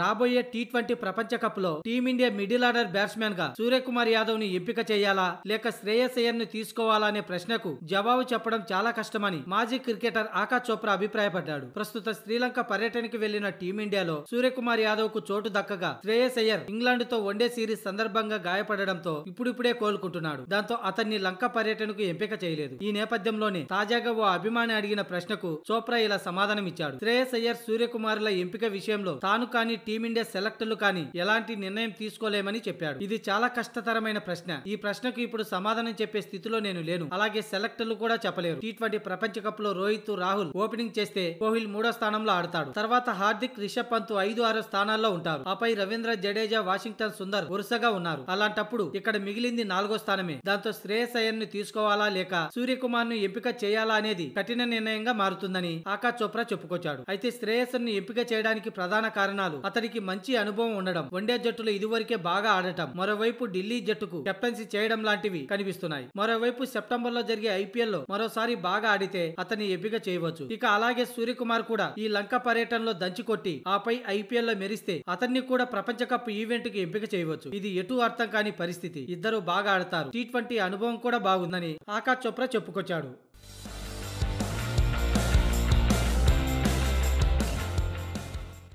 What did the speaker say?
రాబోయే T twenty ప్రపంచ cup లో టీమిండియా మిడిల్ ఆర్డర్ బ్యాట్స్మెన్ గా సూర్యకుమార్ యాదవ్ ని ఎంపిక చేయాలా లేక శ్రేయస్ అయ్యర్ ని తీసుకోవాలా అనే ప్రశ్నకు జవాబు చెప్పడం చాలా కష్టమని మాజీ క్రికెటర్ ఆకా చోప్రా అభిప్రాయపడ్డాడు ప్రస్తుత శ్రీలంక పర్యటనకి వెళ్లిన టీమిండియాలో సూర్యకుమార్ యాదవ్ కు చోటు దక్కగా శ్రేయస్ అయ్యర్ ఇంగ్లాండ్ తో వన్డే సిరీస్ సందర్భంగా గాయపడడంతో ఇప్పుడిప్పుడే కోలుకుంటున్నాడు దాంతో అతన్ని లంక పర్యటనకు ఎంపిక చేయలేదు ఈ నేపథ్యంలోనే తాజాగా ఓ అభిమాని అడిగిన ప్రశ్నకు చోప్రా ఇలా సమాధానం ఇచ్చాడు శ్రేయస్ అయ్యర్ సూర్యకుమార్ల ఎంపిక విషయంలో తాను కానీ టీమిండియా సెలెక్టర్లు కానీ ఎలాంటి నిర్ణయం తీసుకోలేమని చెప్పాడు ఇది చాలా కష్టతరమైన ప్రశ్న ఈ ప్రశ్నకు ఇప్పుడు సమాధానం చెప్పే స్థితిలో నేను లేను అలాగే సెలెక్టర్లు కూడా చెప్పలేరు టీ ట్వంటీ ప్రపంచ కప్ లో రోహిత్ రాహుల్ ఓపెనింగ్ చేస్తే కోహిల్ మూడో స్థానంలో ఆడతాడు తర్వాత హార్దిక్ రిషబ్ పంత్ ఐదు ఆరో స్థానాల్లో ఉంటారు ఆపై రవీంద్ర జడేజా వాషింగ్టన్ సుందర్ వరుసగా ఉన్నారు అలాంటప్పుడు ఇక్కడ మిగిలింది నాలుగో స్థానమే దాంతో శ్రేయస్ అయ్యర్ ని తీసుకోవాలా లేక సూర్యకుమార్ ను ఎంపిక చేయాలా అనేది కఠిన నిర్ణయంగా మారుతుందని ఆకాశ్ చోప్రా చెప్పుకొచ్చాడు అయితే శ్రేయస్ ని ఎంపిక చేయడానికి ప్రధాన కారణాలు అతనికి మంచి అనుభవం ఉండడం వన్డే జట్టులో ఇదివరకే బాగా ఆడటం మరోవైపు ఢిల్లీ జట్టుకు కెప్టెన్సీ చేయడం లాంటివి కనిపిస్తున్నాయి మరోవైపు సెప్టెంబర్ లో జరిగే ఐపీఎల్ లో మరోసారి బాగా ఆడితే అతన్ని ఎంపిక చేయవచ్చు ఇక అలాగే సూర్యకుమార్ కూడా ఈ లంక పర్యటనలో దంచికొట్టి ఆపై ఐపీఎల్ లో మెరిస్తే అతన్ని కూడా ప్రపంచ కప్ ఈవెంట్ కి ఎంపిక చేయవచ్చు ఇది ఎటు అర్థం కాని పరిస్థితి ఇద్దరు బాగా ఆడతారు టీ ట్వంటీ అనుభవం కూడా బాగుందని ఆకాశ్ చోప్రా చెప్పుకొచ్చాడు